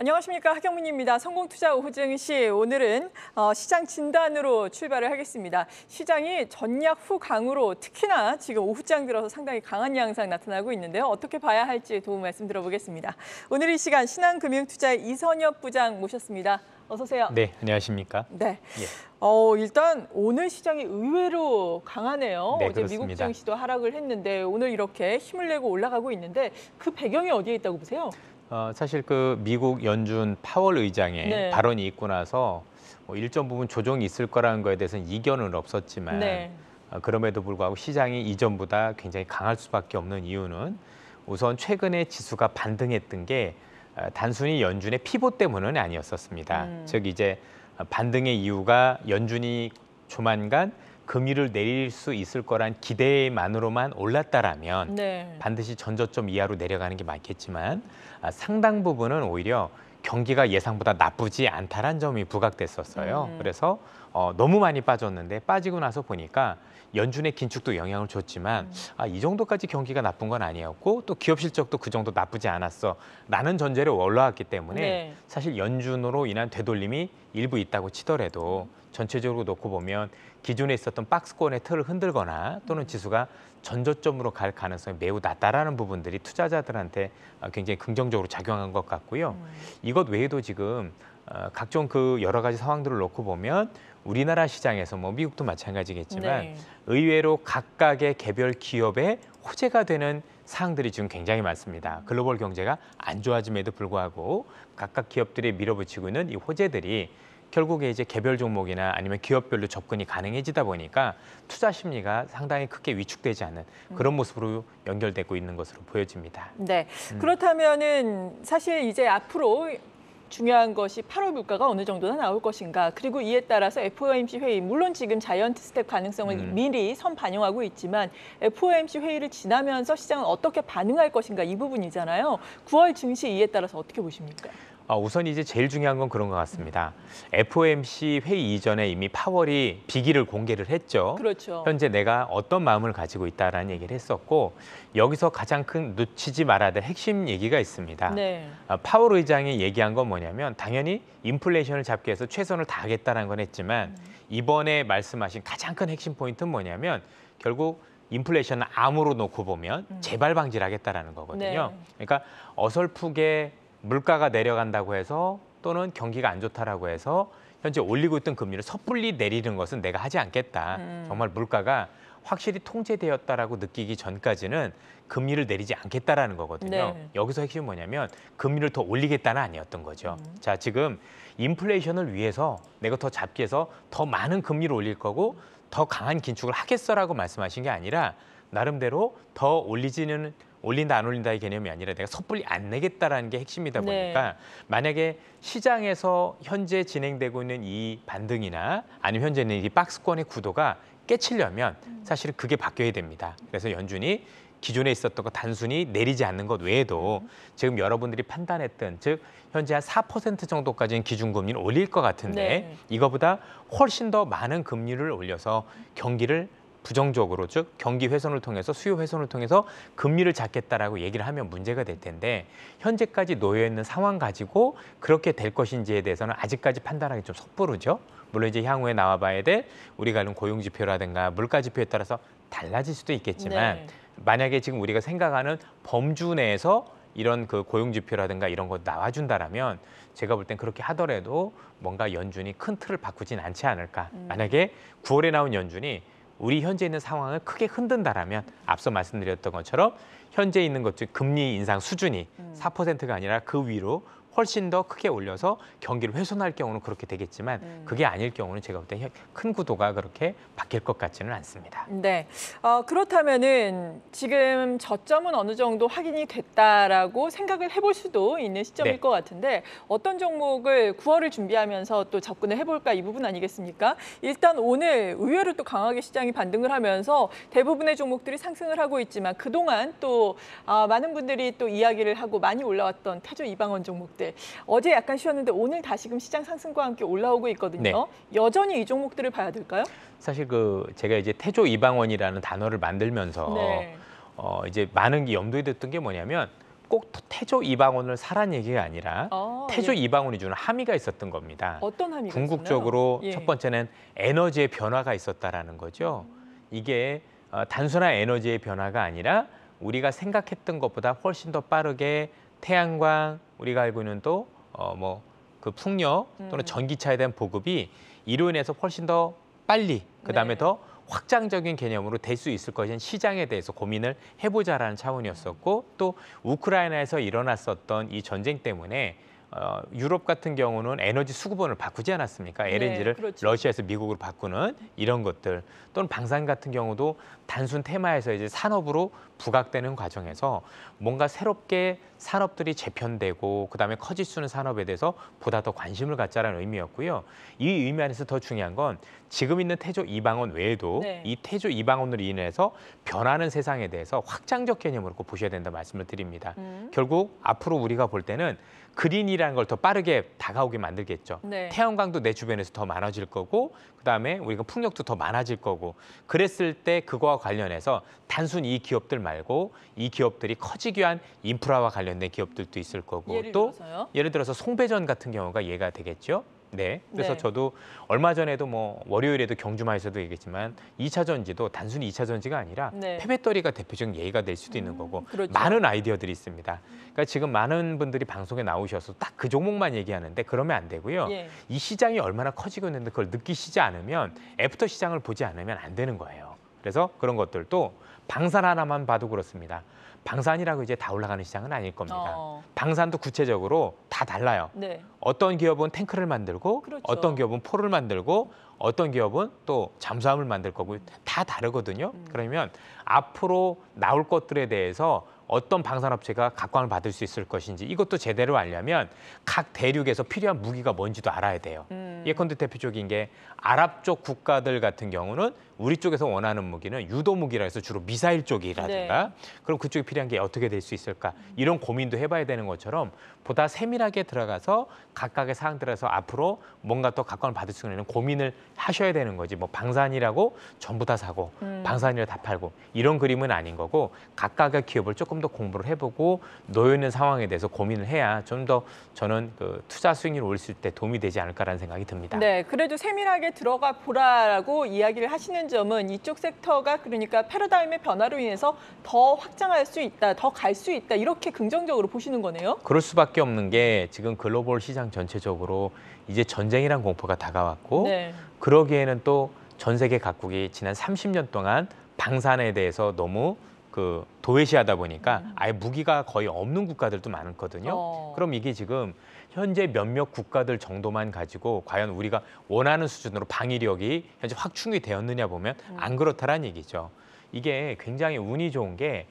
안녕하십니까 하경민입니다. 성공투자 오호정 씨 오늘은 어, 시장 진단으로 출발을 하겠습니다. 시장이 전략 후 강으로 특히나 지금 오후장 들어서 상당히 강한 양상 나타나고 있는데요. 어떻게 봐야 할지 도움 말씀 들어보겠습니다. 오늘 이 시간 신한금융투자의 이선엽 부장 모셨습니다. 어서 오세요. 네, 안녕하십니까? 네. 예. 어, 일단 오늘 시장이 의외로 강하네요. 네, 어제 그렇습니다. 미국 증시도 하락을 했는데 오늘 이렇게 힘을 내고 올라가고 있는데 그 배경이 어디에 있다고 보세요? 어, 사실 그 미국 연준 파월 의장의 네. 발언이 있고 나서 뭐 일정 부분 조정이 있을 거라는 거에 대해서는 이견은 없었지만 네. 어, 그럼에도 불구하고 시장이 이전보다 굉장히 강할 수밖에 없는 이유는 우선 최근에 지수가 반등했던 게 어, 단순히 연준의 피보 때문은 아니었었습니다. 음. 즉 이제 반등의 이유가 연준이 조만간 금리를 내릴 수 있을 거란 기대만으로만 올랐다라면 네. 반드시 전저점 이하로 내려가는 게 맞겠지만 아, 상당 부분은 오히려 경기가 예상보다 나쁘지 않다란 점이 부각됐었어요. 음. 그래서 어, 너무 많이 빠졌는데 빠지고 나서 보니까 연준의 긴축도 영향을 줬지만 아, 이 정도까지 경기가 나쁜 건 아니었고 또 기업 실적도 그 정도 나쁘지 않았어 라는 전제를 올라왔기 때문에 네. 사실 연준으로 인한 되돌림이 일부 있다고 치더라도 전체적으로 놓고 보면 기존에 있었던 박스권의 틀을 흔들거나 또는 지수가 전저점으로 갈 가능성이 매우 낮다라는 부분들이 투자자들한테 아, 굉장히 긍정적으로 작용한 것 같고요. 음. 이것 외에도 지금 어, 각종 그 여러 가지 상황들을 놓고 보면 우리나라 시장에서 뭐 미국도 마찬가지겠지만 네. 의외로 각각의 개별 기업의 호재가 되는 사항들이 지금 굉장히 많습니다. 글로벌 경제가 안 좋아짐에도 불구하고 각각 기업들이 밀어붙이고 있는 이 호재들이 결국에 이제 개별 종목이나 아니면 기업별로 접근이 가능해지다 보니까 투자 심리가 상당히 크게 위축되지 않는 음. 그런 모습으로 연결되고 있는 것으로 보여집니다. 네. 음. 그렇다면은 사실 이제 앞으로 중요한 것이 8월 물가가 어느 정도나 나올 것인가 그리고 이에 따라서 FOMC 회의 물론 지금 자이언트 스텝 가능성을 음. 미리 선 반영하고 있지만 FOMC 회의를 지나면서 시장은 어떻게 반응할 것인가 이 부분이잖아요. 9월 증시 이에 따라서 어떻게 보십니까? 아, 우선 이제 제일 중요한 건 그런 것 같습니다. FOMC 회의 이전에 이미 파월이 비기를 공개를 했죠. 그렇죠. 현재 내가 어떤 마음을 가지고 있다라는 얘기를 했었고 여기서 가장 큰 놓치지 말아야 될 핵심 얘기가 있습니다. 네. 아, 파월 의장이 얘기한 건 뭐냐면 당연히 인플레이션을 잡기 위해서 최선을 다하겠다는 건 했지만 음. 이번에 말씀하신 가장 큰 핵심 포인트는 뭐냐면 결국 인플레이션을 암으로 놓고 보면 음. 재발 방지를 하겠다라는 거거든요. 네. 그러니까 어설프게 물가가 내려간다고 해서 또는 경기가 안 좋다라고 해서 현재 올리고 있던 금리를 섣불리 내리는 것은 내가 하지 않겠다. 음. 정말 물가가 확실히 통제되었다라고 느끼기 전까지는 금리를 내리지 않겠다라는 거거든요. 네. 여기서 핵심은 뭐냐면 금리를 더 올리겠다는 아니었던 거죠. 음. 자, 지금 인플레이션을 위해서 내가 더 잡기 위해서 더 많은 금리를 올릴 거고 더 강한 긴축을 하겠어라고 말씀하신 게 아니라 나름대로 더 올리지는 올린다 안 올린다의 개념이 아니라 내가 섣불리 안 내겠다라는 게 핵심이다 네. 보니까 네. 만약에 시장에서 현재 진행되고 있는 이 반등이나 아니면 현재는 이 박스권의 구도가 깨치려면 음. 사실 은 그게 바뀌어야 됩니다. 그래서 연준이 기존에 있었던 거 단순히 내리지 않는 것 외에도 음. 지금 여러분들이 판단했던 즉 현재 한 4% 정도까지는 기준금리를 올릴 것 같은데 네. 이거보다 훨씬 더 많은 금리를 올려서 경기를 부정적으로 즉 경기 훼손을 통해서 수요 훼손을 통해서 금리를 잡겠다라고 얘기를 하면 문제가 될 텐데 현재까지 놓여 있는 상황 가지고 그렇게 될 것인지에 대해서는 아직까지 판단하기 좀 섣부르죠. 물론 이제 향후에 나와봐야 될 우리가 이는 고용 지표라든가 물가 지표에 따라서 달라질 수도 있겠지만 네. 만약에 지금 우리가 생각하는 범주 내에서 이런 그 고용 지표라든가 이런 거 나와준다라면 제가 볼 땐 그렇게 하더라도 뭔가 연준이 큰 틀을 바꾸진 않지 않을까. 음. 만약에 9월에 나온 연준이 우리 현재 있는 상황을 크게 흔든다라면 앞서 말씀드렸던 것처럼 현재 있는 것중 금리 인상 수준이 4%가 음. 아니라 그 위로 훨씬 더 크게 올려서 경기를 훼손할 경우는 그렇게 되겠지만 음. 그게 아닐 경우는 제가 볼 때 큰 구도가 그렇게 바뀔 것 같지는 않습니다. 네. 어, 그렇다면은 지금 저점은 어느 정도 확인이 됐다라고 생각을 해볼 수도 있는 시점일 네. 것 같은데 어떤 종목을 9월을 준비하면서 또 접근을 해볼까 이 부분 아니겠습니까? 일단 오늘 의외로 또 강하게 시장이 반등을 하면서 대부분의 종목들이 상승을 하고 있지만 그동안 또 아, 많은 분들이 또 이야기를 하고 많이 올라왔던 태조 이방원 종목들 종목들 어제 약간 쉬었는데 오늘 다시금 시장 상승과 함께 올라오고 있거든요. 네. 여전히 이 종목들을 봐야 될까요? 사실 그 제가 이제 태조 이방원이라는 단어를 만들면서 네. 어 이제 많은 게 염두에 뒀던 게 뭐냐면 꼭 태조 이방원을 사란 얘기가 아니라 아, 태조 예. 이방원이 주는 함의가 있었던 겁니다. 어떤 함의가 궁극적으로 예. 첫 번째는 에너지의 변화가 있었다라는 거죠. 음. 이게 어, 단순한 에너지의 변화가 아니라 우리가 생각했던 것보다 훨씬 더 빠르게 태양광 우리가 알고 있는 또어뭐그 풍력 또는 음. 전기차에 대한 보급이 이로 인해서 훨씬 더 빨리 그다음에 네. 더 확장적인 개념으로 될 수 있을 것인 시장에 대해서 고민을 해보자라는 차원이었었고 또 우크라이나에서 일어났었던 이 전쟁 때문에 어, 유럽 같은 경우는 에너지 수급원을 바꾸지 않았습니까? 네, LNG를 네, 그렇죠. 러시아에서 미국으로 바꾸는 이런 것들 또는 방산 같은 경우도 단순 테마에서 이제 산업으로 부각되는 과정에서 뭔가 새롭게 산업들이 재편되고 그다음에 커질 수 있는 산업에 대해서 보다 더 관심을 갖자라는 의미였고요. 이 의미 안에서 더 중요한 건 지금 있는 태조 이방원 외에도 네. 이 태조 이방원으로 인해서 변하는 세상에 대해서 확장적 개념으로 보셔야 된다 말씀을 드립니다. 음. 결국 앞으로 우리가 볼 때는 그린이 태이라는걸더 빠르게 다가오게 만들겠죠. 네. 태양광도 내 주변에서 더 많아질 거고 그다음에 우리가 풍력도 더 많아질 거고 그랬을 때 그거와 관련해서 단순 이 기업들 말고 이 기업들이 커지기 위한 인프라와 관련된 기업들도 있을 거고 예를 또 들어서요? 예를 들어서 송배전 같은 경우가 예가 되겠죠. 네. 그래서 네. 저도 얼마 전에도 뭐 월요일에도 경주마에서도 얘기했지만 이차 전지도 단순히 이차 전지가 아니라 네. 패배떨이가 대표적인 예의가 될 수도 있는 음, 거고 음, 그렇죠. 많은 아이디어들이 있습니다. 그러니까 지금 많은 분들이 방송에 나오셔서 딱 그 종목만 얘기하는데 그러면 안 되고요. 예. 이 시장이 얼마나 커지고 있는데 그걸 느끼시지 않으면 애프터 시장을 보지 않으면 안 되는 거예요. 그래서 그런 것들도 방산 하나만 봐도 그렇습니다. 방산이라고 이제 다 올라가는 시장은 아닐 겁니다. 어. 방산도 구체적으로 다 달라요. 네. 어떤 기업은 탱크를 만들고 그렇죠. 어떤 기업은 포를 만들고 어떤 기업은 또 잠수함을 만들 거고 다 다르거든요. 음. 그러면 앞으로 나올 것들에 대해서 어떤 방산업체가 각광을 받을 수 있을 것인지 이것도 제대로 알려면 각 대륙에서 필요한 무기가 뭔지도 알아야 돼요. 음. 예컨대 대표적인 게 아랍 쪽 국가들 같은 경우는 우리 쪽에서 원하는 무기는 유도 무기라 해서 주로 미사일 쪽이라든가 네. 그럼 그쪽에 필요한 게 어떻게 될 수 있을까 음. 이런 고민도 해봐야 되는 것처럼 보다 세밀하게 들어가서 각각의 사항들에서 앞으로 뭔가 더 각광을 받을 수 있는 고민을 하셔야 되는 거지 뭐 방산이라고 전부 다 사고 음. 방산이라 다 팔고 이런 그림은 아닌 거고 각각의 기업을 조금 좀더 공부를 해보고 놓여있는 상황에 대해서 고민을 해야 좀 더 저는 그 투자 수익률 올릴 때 도움이 되지 않을까라는 생각이 듭니다. 네, 그래도 세밀하게 들어가 보라고 이야기를 하시는 점은 이쪽 섹터가 그러니까 패러다임의 변화로 인해서 더 확장할 수 있다, 더 갈 수 있다 이렇게 긍정적으로 보시는 거네요. 그럴 수밖에 없는 게 지금 글로벌 시장 전체적으로 이제 전쟁이란 공포가 다가왔고 네. 그러기에는 또 전 세계 각국이 지난 30년 동안 방산에 대해서 너무 그 도외시하다 보니까 음. 아예 무기가 거의 없는 국가들도 많거든요. 어. 그럼 이게 지금 현재 몇몇 국가들 정도만 가지고 과연 우리가 원하는 수준으로 방위력이 현재 확충이 되었느냐 보면 음. 안 그렇다라는 얘기죠. 이게 굉장히 운이 좋은 게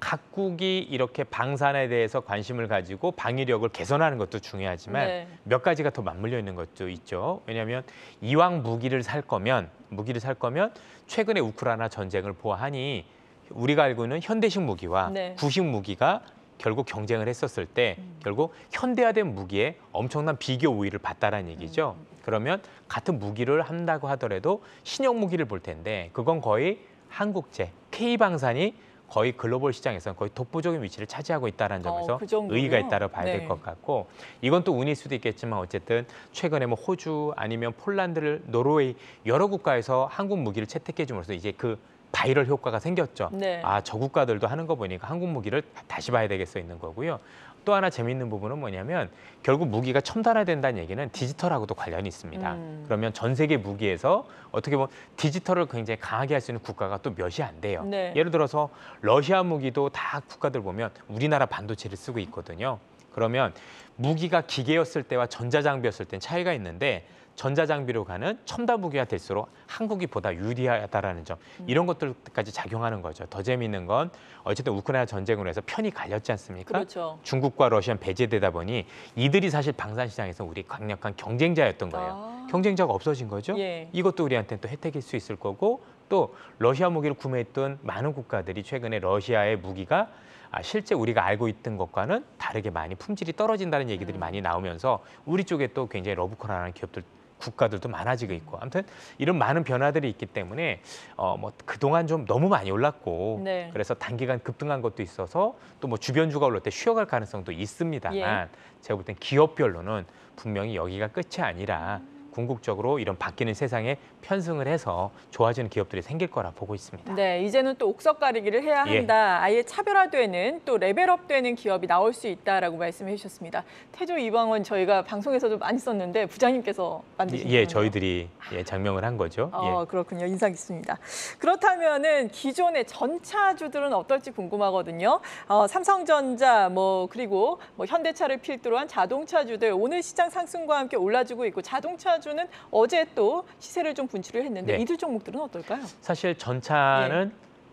각국이 이렇게 방산에 대해서 관심을 가지고 방위력을 개선하는 것도 중요하지만 네. 몇 가지가 더 맞물려 있는 것도 있죠. 왜냐하면 이왕 무기를 살 거면 무기를 살 거면 최근에 우크라이나 전쟁을 보아하니 우리가 알고 있는 현대식 무기와 네. 구식 무기가 결국 경쟁을 했었을 때 음. 결국 현대화된 무기에 엄청난 비교 우위를 봤다라는 얘기죠. 음. 그러면 같은 무기를 한다고 하더라도 신형 무기를 볼 텐데 그건 거의 한국제 K방산이 거의 글로벌 시장에서는 거의 독보적인 위치를 차지하고 있다는 어, 점에서 어, 그 의의가 있다고 봐야 네. 될것 같고 이건 또 운일 수도 있겠지만 어쨌든 최근에 뭐 호주 아니면 폴란드를 노르웨이 여러 국가에서 한국 무기를 채택해 줌으로써 이제 그 바이럴 효과가 생겼죠. 네. 아, 저 국가들도 하는 거 보니까 한국 무기를 다시 봐야 되겠어 있는 거고요. 또 하나 재미있는 부분은 뭐냐면 결국 무기가 첨단화된다는 얘기는 디지털하고도 관련이 있습니다. 음. 그러면 전 세계 무기에서 어떻게 보면 디지털을 굉장히 강하게 할 수 있는 국가가 또 몇이 안 돼요. 네. 예를 들어서 러시아 무기도 다 국가들 보면 우리나라 반도체를 쓰고 있거든요. 그러면 무기가 기계였을 때와 전자장비였을 때는 차이가 있는데 전자장비로 가는 첨단 무기가 될수록 한국이 보다 유리하다라는 점 음. 이런 것들까지 작용하는 거죠. 더 재미있는 건 어쨌든 우크라이나 전쟁으로 해서 편이 갈렸지 않습니까? 그렇죠. 중국과 러시아 배제되다 보니 이들이 사실 방산시장에서 우리 강력한 경쟁자였던 거예요. 아. 경쟁자가 없어진 거죠. 예. 이것도 우리한테또 혜택일 수 있을 거고 또 러시아 무기를 구매했던 많은 국가들이 최근에 러시아의 무기가 아, 실제 우리가 알고 있던 것과는 다르게 많이 품질이 떨어진다는 얘기들이 음. 많이 나오면서 우리 쪽에 또 굉장히 러브콜라는 기업들 국가들도 많아지고 있고 아무튼 이런 많은 변화들이 있기 때문에 어 뭐 그동안 좀 너무 많이 올랐고 네. 그래서 단기간 급등한 것도 있어서 또 뭐 주변주가 올랐을 때 쉬어갈 가능성도 있습니다만 예. 제가 볼 땐 기업별로는 분명히 여기가 끝이 아니라 음. 궁극적으로 이런 바뀌는 세상에 편승을 해서 좋아지는 기업들이 생길 거라 보고 있습니다. 네, 이제는 또 옥석 가리기를 해야 예. 한다. 예. 아예 차별화되는 또 레벨업되는 기업이 나올 수 있다라고 말씀해 주셨습니다. 태조 이방원 저희가 방송에서도 많이 썼는데 부장님께서 만드신 예, 예 저희들이 예, 장명을 한 거죠. 어, 예. 그렇군요. 인상 깊습니다. 그렇다면은 기존의 전차주들은 어떨지 궁금하거든요. 어, 삼성전자 뭐 그리고 뭐 현대차를 필두로 한 자동차주들 오늘 시장 상승과 함께 올라주고 있고 자동차 주는 어제 또 시세를 좀 분출을 했는데 네. 이들 종목들은 어떨까요? 사실 전차는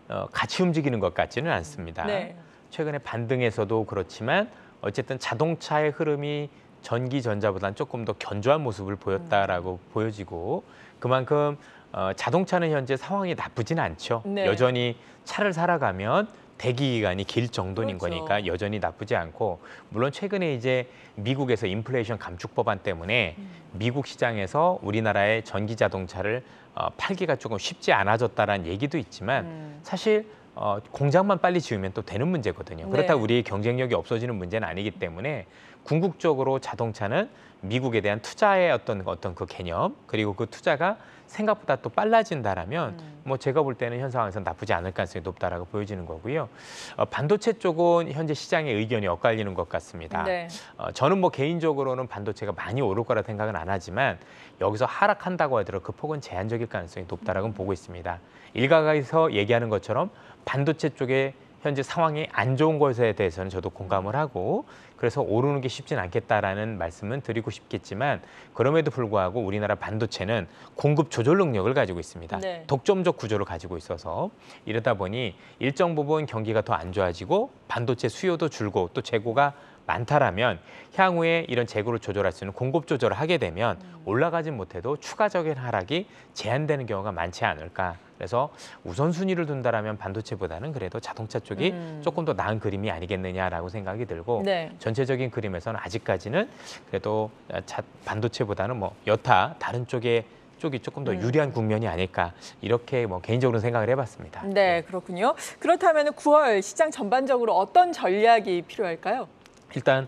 네. 어, 같이 움직이는 것 같지는 않습니다. 네. 최근에 반등에서도 그렇지만 어쨌든 자동차의 흐름이 전기 전자보다는 조금 더 견조한 모습을 보였다라고 음. 보여지고 그만큼 어, 자동차는 현재 상황이 나쁘진 않죠. 네. 여전히 차를 살아가면 대기 기간이 길 정도인 그렇죠. 거니까 여전히 나쁘지 않고 물론 최근에 이제 미국에서 인플레이션 감축 법안 때문에 음. 미국 시장에서 우리나라의 전기 자동차를 어, 팔기가 조금 쉽지 않아졌다라는 얘기도 있지만 음. 사실 어, 공장만 빨리 지으면 또 되는 문제거든요. 그렇다고 네. 우리의 경쟁력이 없어지는 문제는 아니기 때문에 궁극적으로 자동차는 미국에 대한 투자의 어떤 어떤 그 개념 그리고 그 투자가 생각보다 또 빨라진다라면 음. 뭐 제가 볼 때는 현 상황에서 나쁘지 않을 가능성이 높다라고 보여지는 거고요. 어, 반도체 쪽은 현재 시장의 의견이 엇갈리는 것 같습니다. 네. 어, 저는 뭐 개인적으로는 반도체가 많이 오를 거라 생각은 안 하지만 여기서 하락한다고 하더라도 그 폭은 제한적일 가능성이 높다라고 음. 보고 있습니다. 일각에서 얘기하는 것처럼 반도체 쪽에 현재 상황이 안 좋은 것에 대해서는 저도 공감을 하고 그래서 오르는 게 쉽진 않겠다라는 말씀은 드리고 싶겠지만 그럼에도 불구하고 우리나라 반도체는 공급 조절 능력을 가지고 있습니다. 네. 독점적 구조를 가지고 있어서 이러다 보니 일정 부분 경기가 더 안 좋아지고 반도체 수요도 줄고 또 재고가 많다라면 향후에 이런 재고를 조절할 수 있는 공급 조절을 하게 되면 음. 올라가진 못해도 추가적인 하락이 제한되는 경우가 많지 않을까 그래서 우선순위를 둔다라면 반도체보다는 그래도 자동차 쪽이 음. 조금 더 나은 그림이 아니겠느냐라고 생각이 들고 네. 전체적인 그림에서는 아직까지는 그래도 자, 반도체보다는 뭐 여타 다른 쪽에 쪽이 조금 더 음. 유리한 음. 국면이 아닐까 이렇게 뭐 개인적으로 생각을 해봤습니다. 네, 네. 그렇군요. 그렇다면 9월 시장 전반적으로 어떤 전략이 필요할까요? 일단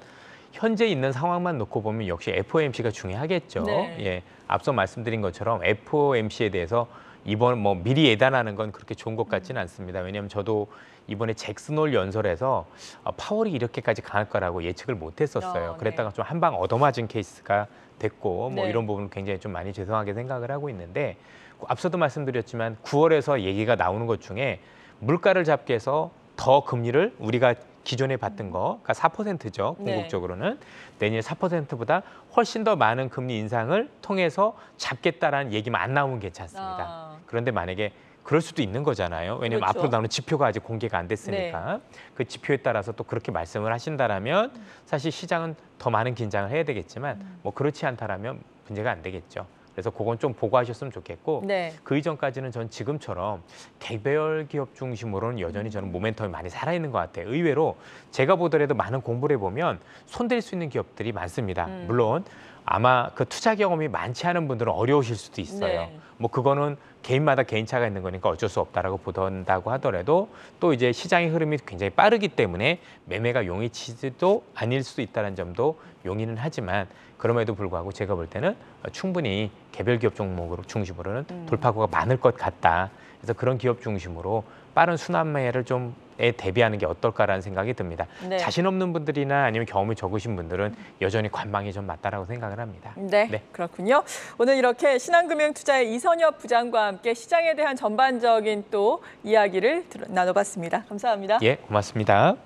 현재 있는 상황만 놓고 보면 역시 FOMC가 중요하겠죠. 네. 예, 앞서 말씀드린 것처럼 FOMC에 대해서 이번 뭐 미리 예단하는 건 그렇게 좋은 것 같지는 않습니다. 왜냐하면 저도 이번에 잭슨홀 연설에서 어, 파월이 이렇게까지 강할 거라고 예측을 못했었어요. 어, 네. 그랬다가 좀 한 방 얻어맞은 케이스가 됐고 뭐 네. 이런 부분은 굉장히 좀 많이 죄송하게 생각을 하고 있는데 그 앞서도 말씀드렸지만 9월에서 얘기가 나오는 것 중에 물가를 잡기 위해서 더 금리를 우리가 기존에 받던 거, 그러니까 4%죠, 궁극적으로는. 네. 내년 에 4%보다 훨씬 더 많은 금리 인상을 통해서 잡겠다라는 얘기만 안 나오면 괜찮습니다. 아. 그런데 만약에 그럴 수도 있는 거잖아요. 왜냐면 그렇죠. 앞으로 나오는 지표가 아직 공개가 안 됐으니까 네. 그 지표에 따라서 또 그렇게 말씀을 하신다라면 음. 사실 시장은 더 많은 긴장을 해야 되겠지만 음. 뭐 그렇지 않다라면 문제가 안 되겠죠. 그래서 그건 좀 보고하셨으면 좋겠고 네. 그 이전까지는 전 지금처럼 개별 기업 중심으로는 여전히 저는 음. 모멘텀이 많이 살아있는 것 같아요. 의외로 제가 보더라도 많은 공부를 해보면 손댈 수 있는 기업들이 많습니다. 음. 물론 아마 그 투자 경험이 많지 않은 분들은 어려우실 수도 있어요. 네. 뭐 그거는 개인마다 개인차가 있는 거니까 어쩔 수 없다라고 보던다고 하더라도 또 이제 시장의 흐름이 굉장히 빠르기 때문에 매매가 용이치지도 아닐 수도 있다는 점도 용인은 하지만 그럼에도 불구하고 제가 볼 때는 충분히 개별 기업 종목으로 중심으로는 음. 돌파구가 많을 것 같다. 그래서 그런 기업 중심으로 빠른 순환매를 좀에 대비하는 게 어떨까라는 생각이 듭니다. 네. 자신 없는 분들이나 아니면 경험이 적으신 분들은 여전히 관망이 좀 맞다라고 생각을 합니다. 네, 네. 그렇군요. 오늘 이렇게 신한금융투자의 이선엽 부장과 함께 시장에 대한 전반적인 또 이야기를 나눠봤습니다. 감사합니다. 예, 고맙습니다.